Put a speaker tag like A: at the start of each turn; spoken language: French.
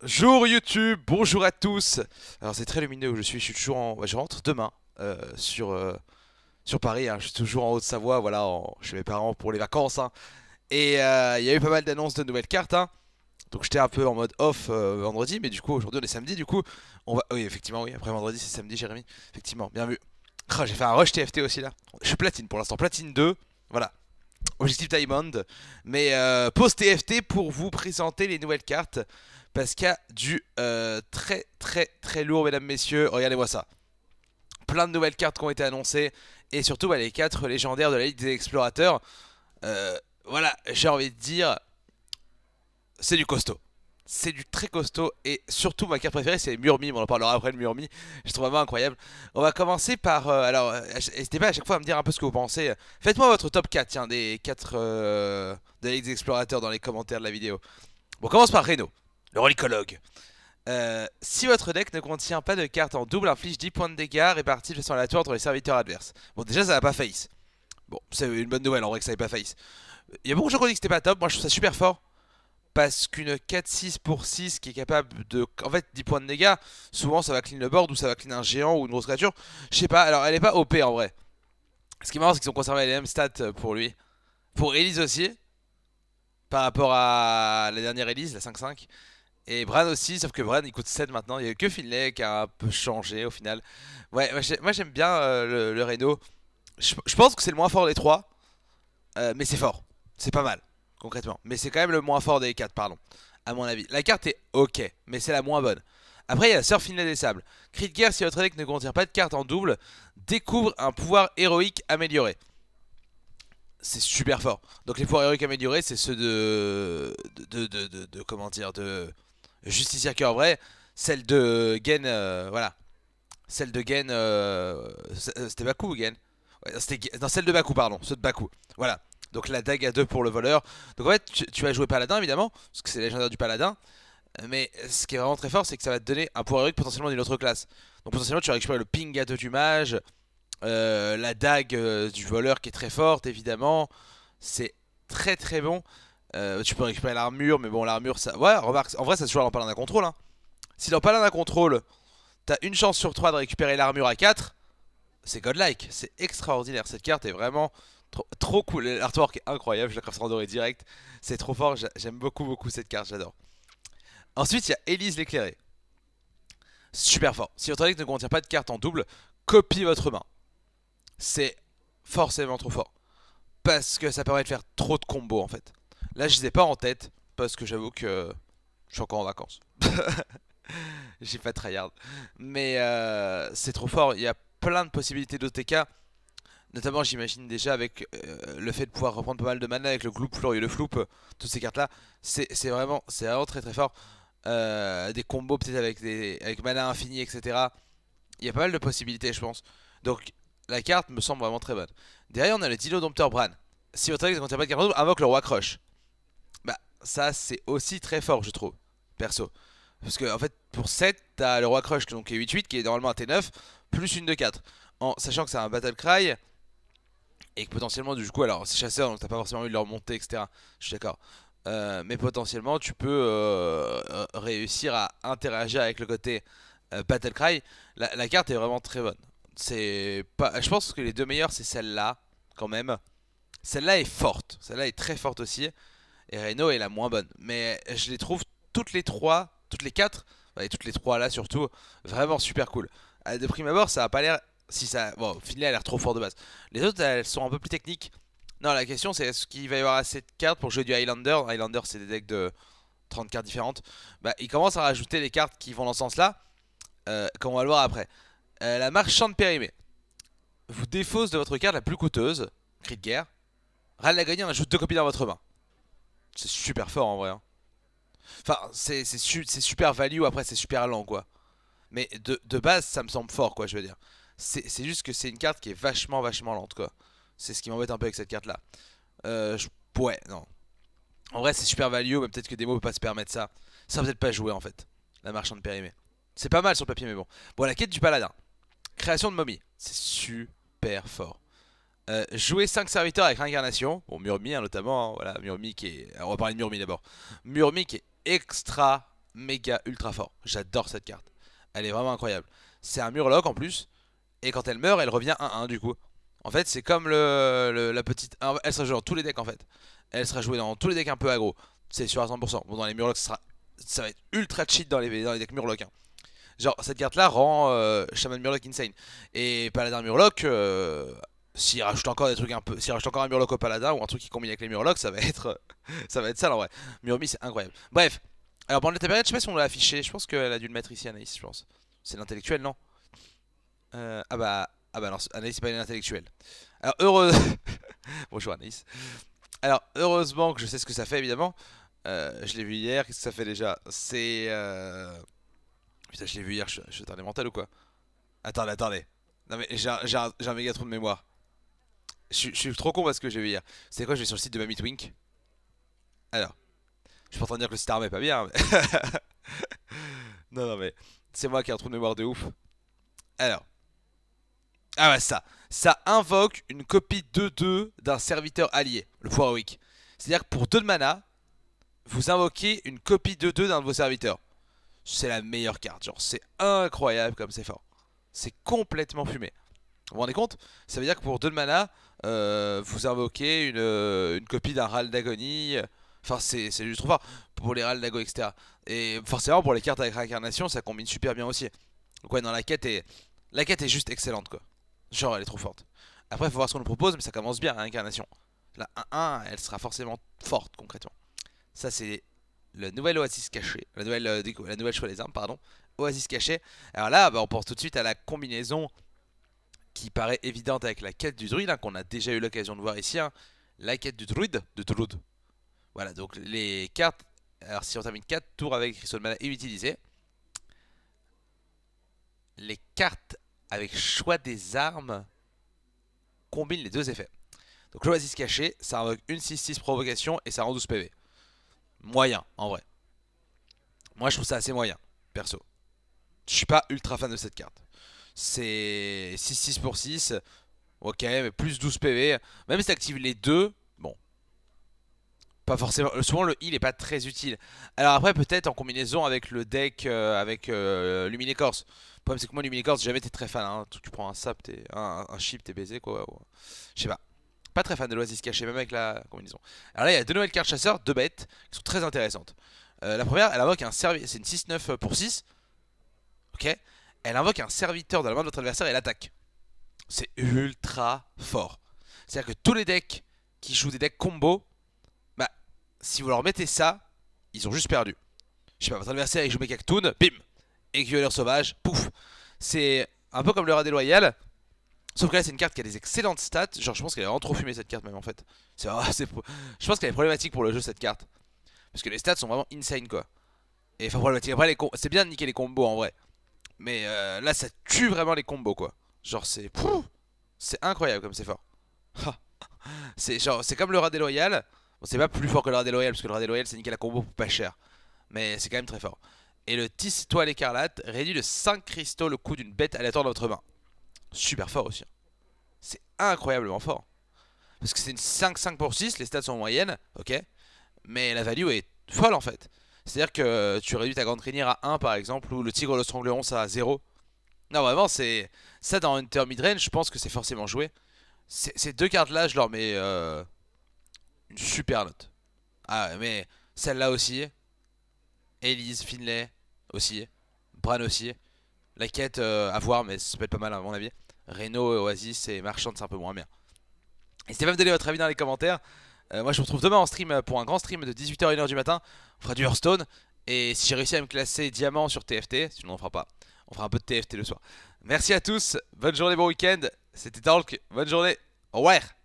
A: Bonjour YouTube, bonjour à tous Alors c'est très lumineux où je suis, je suis toujours en... je rentre demain euh, sur, euh, sur Paris, hein. je suis toujours en Haute-Savoie, voilà, en... chez mes parents pour les vacances. Hein. Et euh, il y a eu pas mal d'annonces de nouvelles cartes, hein. donc j'étais un peu en mode off vendredi, mais du coup aujourd'hui on est samedi, du coup on va... Oui effectivement, oui, après vendredi c'est samedi Jérémy, effectivement, bien vu. Ah, j'ai fait un rush TFT aussi là, je suis platine pour l'instant, platine 2, voilà, Objectif Diamond, mais euh, post TFT pour vous présenter les nouvelles cartes parce qu'il y a du euh, très très très lourd, mesdames, messieurs. Regardez-moi ça. Plein de nouvelles cartes qui ont été annoncées et surtout bah, les 4 légendaires de la Ligue des Explorateurs. Euh, voilà, j'ai envie de dire, c'est du costaud. C'est du très costaud et surtout ma carte préférée c'est Murmi, on en parlera après le Murmi, je trouve vraiment incroyable. On va commencer par, euh, alors n'hésitez pas à chaque fois à me dire un peu ce que vous pensez. Faites-moi votre top 4 tiens, des 4 de la Ligue des Explorateurs dans les commentaires de la vidéo. on commence par Reno. Le relicologue. Euh, si votre deck ne contient pas de carte en double, inflige 10 points de dégâts répartis de façon tour entre les serviteurs adverses. Bon, déjà, ça va pas face. Bon, c'est une bonne nouvelle en vrai que ça va pas face. Il y a beaucoup de gens qui ont dit que c'était pas top. Moi, je trouve ça super fort. Parce qu'une 4-6 pour 6 qui est capable de. En fait, 10 points de dégâts, souvent ça va clean le board ou ça va clean un géant ou une grosse créature. Je sais pas, alors elle est pas OP en vrai. Ce qui est marrant, c'est qu'ils ont conservé les mêmes stats euh, pour lui. Pour Elise aussi. Par rapport à la dernière Elise, la 5-5. Et Bran aussi, sauf que Bran il coûte 7 maintenant. Il n'y a que Finlay qui a un peu changé au final. Ouais, moi j'aime bien euh, le, Reno. Je, pense que c'est le moins fort des 3. Euh, mais c'est fort. C'est pas mal, concrètement. Mais c'est quand même le moins fort des 4, pardon. À mon avis. La carte est ok, mais c'est la moins bonne. Après, il y a Sœur Finlay des Sables. crit de guerre si votre deck ne contient pas de carte en double. Découvre un pouvoir héroïque amélioré c'est super fort. Donc les pouvoirs héroïques améliorés, c'est ceux de... De, de, de, de, comment dire, de à Cœur Vrai, celle de Gen, euh, voilà. Celle de Gen, euh, euh, c'était Baku ou Gen Non, celle de Baku, pardon, celle de Baku. Voilà, donc la dague à deux pour le voleur. Donc en fait, tu, vas jouer Paladin évidemment, parce que c'est légendaire du Paladin. Mais ce qui est vraiment très fort, c'est que ça va te donner un pouvoir héroïque potentiellement d'une autre classe. Donc potentiellement, tu vas récupérer le ping à deux du mage, la dague du voleur qui est très forte évidemment. C'est très très bon. Euh, tu peux récupérer l'armure, mais bon, l'armure, ça. Ouais, remarque, en vrai, ça se joue en l'Empalin d'un contrôle. Hein. Si l'Empalin d'un contrôle, t'as une chance sur 3 de récupérer l'armure à 4, c'est godlike. C'est extraordinaire. Cette carte est vraiment trop, cool. L'artwork est incroyable. Je la crafterai en doré direct. C'est trop fort. J'aime beaucoup, beaucoup cette carte. J'adore. Ensuite, il y a Elise l'éclairée. Super fort. Si votre deck ne contient pas de carte en double, copie votre main. C'est forcément trop fort. Parce que ça permet de faire trop de combos en fait. Là, je les ai pas en tête parce que j'avoue que je suis encore en vacances. J'ai pas tryhard. Mais euh, c'est trop fort. Il y a plein de possibilités d'OTK. Notamment, j'imagine déjà avec euh, le fait de pouvoir reprendre pas mal de mana avec le Gloop, et le Floop, euh, toutes ces cartes-là. C'est vraiment, très très fort. des combos peut-être avec, des, avec mana infini, etc. Il y a pas mal de possibilités, je pense. Donc, la carte me semble vraiment très bonne. Derrière, on a le Dino Dompteur Bran. Si votre deck ne contient pas de carte invoque le Roi Crush ça c'est aussi très fort, je trouve, perso. Parce que, en fait, pour 7, t'as le roi crush, donc qui est 8-8, qui est normalement un T9, plus une de 4. En sachant que c'est un battle cry, et que potentiellement, du coup, alors c'est chasseur, donc t'as pas forcément envie de leur monter, etc. Je suis d'accord. Euh, mais potentiellement, tu peux euh, euh, réussir à interagir avec le côté battle cry. La, carte est vraiment très bonne. C'est pas, je pense que les deux meilleures, c'est celle-là, quand même. Celle-là est forte, celle-là est très forte aussi et Reno est la moins bonne. Mais je les trouve toutes les trois, toutes les quatre, et toutes les trois là surtout, vraiment super cool. Euh, de prime abord, ça a pas l'air. Si ça, bon, Finlay a l'air trop fort de base. Les autres, elles sont un peu plus techniques. Non, la question c'est est-ce qu'il va y avoir assez de cartes pour jouer du Highlander Highlander, c'est des decks de 30 cartes différentes. Bah, il commence à rajouter les cartes qui vont dans ce sens-là, euh, comme va le voir après. Euh, la marchande périmée vous défausse de votre carte la plus coûteuse, cri de guerre. Râle la gagnant ajoute deux copies dans votre main c'est super fort en vrai. Hein. Enfin, c'est super value, après c'est super lent quoi. Mais de, base, ça me semble fort quoi, je veux dire. C'est juste que c'est une carte qui est vachement, vachement lente quoi. C'est ce qui m'embête un peu avec cette carte là. Euh, ouais, non. En vrai, c'est super value, mais peut-être que Demo peut pas se permettre ça. Ça peut-être pas jouer en fait, la marchande périmée. C'est pas mal sur papier, mais bon. Bon, la quête du paladin. Création de momie. C'est super fort. Euh, jouer 5 serviteurs avec réincarnation. Bon, Murmi hein, notamment. Hein, voilà, Murmi qui on va parler de Murmi d'abord. Murmi qui est extra, méga, ultra fort. J'adore cette carte. Elle est vraiment incroyable. C'est un Murloc en plus. Et quand elle meurt, elle revient 1-1 du coup. En fait, c'est comme le, la petite. Elle sera jouée dans tous les decks en fait. Elle sera jouée dans tous les decks un peu agro C'est sûr à 100%. Bon, dans les Murlocs, ça, ça va être ultra cheat dans les, dans decks Murlocs. Hein. Genre, cette carte là rend euh, Shaman Murloc insane. Et Paladin Murloc. Euh, s'il rajoute encore des trucs un peu encore un murloc au paladin ou un truc qui combine avec les murlocs ça va être ça va être sale en vrai Murmi c'est incroyable bref alors Bandit Tabernet je sais pas si on l'a affiché je pense qu'elle a dû le mettre ici Anaïs je pense c'est l'intellectuel non euh, ah bah ah bah non Anaïs c'est pas une intellectuelle alors heureux... bonjour Anaïs alors heureusement que je sais ce que ça fait évidemment euh, je l'ai vu hier qu'est-ce que ça fait déjà c'est euh, putain je l'ai vu hier je, mental ou quoi attendez attendez non mais j'ai un, méga trop de mémoire je, suis trop con parce que j'ai vais dire. C'est quoi Je vais sur le site de Mamitwink. Alors. Je suis pas en train de dire que le site armé est pas bien. non, non, mais. C'est moi qui ai un trou de mémoire de ouf. Alors. Ah ouais, ça. Ça invoque une copie 2-2 d'un serviteur allié, le Poirwick. C'est-à-dire que pour 2 de mana, vous invoquez une copie 2-2 d'un de vos serviteurs. C'est la meilleure carte, genre. C'est incroyable comme c'est fort. C'est complètement fumé. Vous vous rendez compte Ça veut dire que pour 2 de mana, euh, vous invoquez une, euh, copie d'un Râle d'agonie. Enfin, c'est juste trop fort pour les Râles d'ago, etc. Et forcément, pour les cartes avec réincarnation, ça combine super bien aussi. Donc, ouais, non, la quête est, la quête est juste excellente, quoi. Genre, elle est trop forte. Après, il faut voir ce qu'on nous propose, mais ça commence bien, réincarnation. La 1-1, elle sera forcément forte, concrètement. Ça, c'est le nouvel oasis caché, la nouvelle, euh, la nouvelle choix des armes, pardon, oasis caché. Alors là, bah, on pense tout de suite à la combinaison qui paraît évidente avec la quête du druide, hein, qu'on a déjà eu l'occasion de voir ici, hein. la quête du druide, de druid. Voilà, donc les cartes, alors si on termine 4 tours avec de Mana utilisé les cartes avec choix des armes combinent les deux effets. Donc l'oasis caché, ça invoque une 6-6 provocation et ça rend 12 PV. Moyen, en vrai. Moi je trouve ça assez moyen, perso. Je suis pas ultra fan de cette carte c'est 6-6 pour 6. Ok, mais plus 12 PV. Même si tu t'actives les deux, bon. Pas forcément. Souvent, le heal est pas très utile. Alors après, peut-être en combinaison avec le deck euh, avec euh, Luminécorce. Le problème, c'est que moi, j'ai jamais été très fan. Hein. Tu, prends un sap, es, un, chip, t'es baisé, quoi. Je sais pas. Pas très fan de l'Oasis caché, même avec la combinaison. Alors là, il y a deux nouvelles cartes chasseurs, deux bêtes, qui sont très intéressantes. Euh, la première, elle invoque un service. C'est une 6-9 pour 6. Ok elle invoque un serviteur de la main de votre adversaire et l'attaque. C'est ultra fort. C'est-à-dire que tous les decks qui jouent des decks combo, bah, si vous leur mettez ça, ils ont juste perdu. Je sais pas, votre adversaire il joue Mekaktoon, bim Écuelleur sauvage, pouf C'est un peu comme le rat des Sauf que là c'est une carte qui a des excellentes stats Genre je pense qu'elle est vraiment trop fumée cette carte même en fait Je pense qu'elle est problématique pour le jeu cette carte Parce que les stats sont vraiment insane quoi Et enfin problématique Après c'est bien de niquer les combos en vrai mais euh, là, ça tue vraiment les combos, quoi. Genre, c'est. C'est incroyable comme c'est fort. c'est genre, c'est comme le rat des loyal. Bon, c'est pas plus fort que le rat des loyal, parce que le rat des loyal, c'est nickel à combo pour pas cher. Mais c'est quand même très fort. Et le 10 étoiles écarlate réduit de 5 cristaux le coût d'une bête à aléatoire de votre main. Super fort aussi. Hein. C'est incroyablement fort. Parce que c'est une 5-5 pour 6, les stats sont moyennes, ok. Mais la value est folle en fait. C'est-à-dire que tu réduis ta grande crinière à 1 par exemple, ou le tigre le strangleron ça à 0. Non, vraiment, c'est ça dans Hunter Midrange, je pense que c'est forcément joué. Ces deux cartes là, je leur mets euh, une super note. Ah, mais celle-là aussi, Elise, Finlay aussi, Bran aussi. La quête euh, à voir, mais ça peut être pas mal à mon avis. Reno, Oasis et Marchand, c'est un peu moins bien. N'hésitez pas à me donner votre avis dans les commentaires. Euh, moi je me retrouve demain en stream euh, pour un grand stream de 18h 1h du matin. On fera du Hearthstone. Et si j'ai réussi à me classer diamant sur TFT, sinon on fera pas. On fera un peu de TFT le soir. Merci à tous, bonne journée, bon week-end. C'était Talk, bonne journée. Au revoir